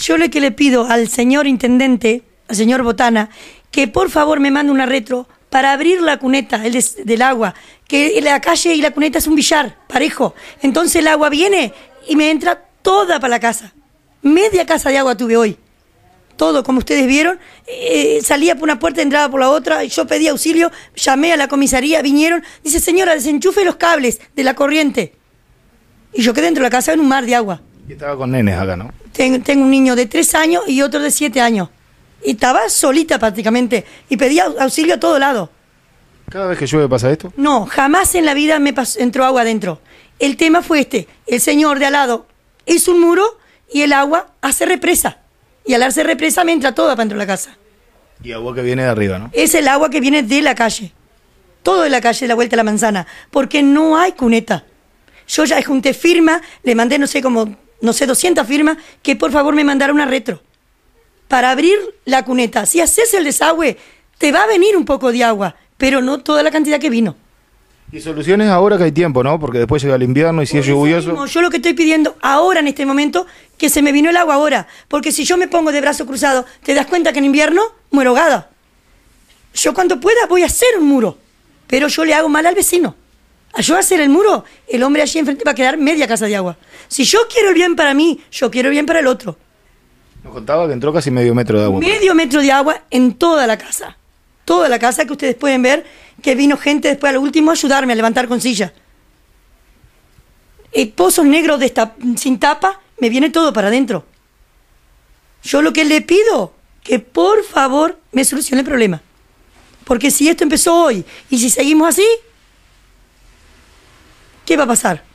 Yo lo que le pido al señor intendente, al señor Botana, que por favor me mande una retro para abrir la cuneta del agua, que la calle y la cuneta es un billar parejo. Entonces el agua viene y me entra toda para la casa. Media casa de agua tuve hoy. Todo, como ustedes vieron, eh, salía por una puerta, entraba por la otra, yo pedí auxilio, llamé a la comisaría, vinieron, dice, señora, desenchufe los cables de la corriente. Y yo quedé dentro de la casa en un mar de agua. Y estaba con nenes acá, ¿no? Tengo, un niño de tres años y otro de siete años. Y estaba solita prácticamente. Y pedía auxilio a todo lado. ¿Cada vez que llueve pasa esto? No, jamás en la vida me pasó, entró agua adentro. El tema fue este. El señor de al lado es un muro y el agua hace represa. Y al hacer represa me entra toda para dentro de la casa. Y agua que viene de arriba, ¿no? Es el agua que viene de la calle. Todo de la calle, de la vuelta a la manzana. Porque no hay cuneta. Yo ya junté firma, le mandé, no sé, cómo no sé, 200 firmas, que por favor me mandara una retro para abrir la cuneta. Si haces el desagüe, te va a venir un poco de agua, pero no toda la cantidad que vino. Y soluciones ahora que hay tiempo, ¿no? Porque después llega el invierno y si es lluvioso. yo lo que estoy pidiendo ahora en este momento, que se me vino el agua ahora. Porque si yo me pongo de brazo cruzado, ¿te das cuenta que en invierno muero ahogada? Yo cuando pueda voy a hacer un muro, pero yo le hago mal al vecino a hacer el muro, el hombre allí enfrente va a quedar media casa de agua. Si yo quiero el bien para mí, yo quiero el bien para el otro. Nos contaba que entró casi medio metro de agua. Medio metro de agua en toda la casa. Toda la casa que ustedes pueden ver que vino gente después a lo último a ayudarme a levantar con silla. El eh, pozos negros de sin tapa, me viene todo para adentro. Yo lo que le pido, que por favor me solucione el problema. Porque si esto empezó hoy y si seguimos así, ¿qué va a pasar?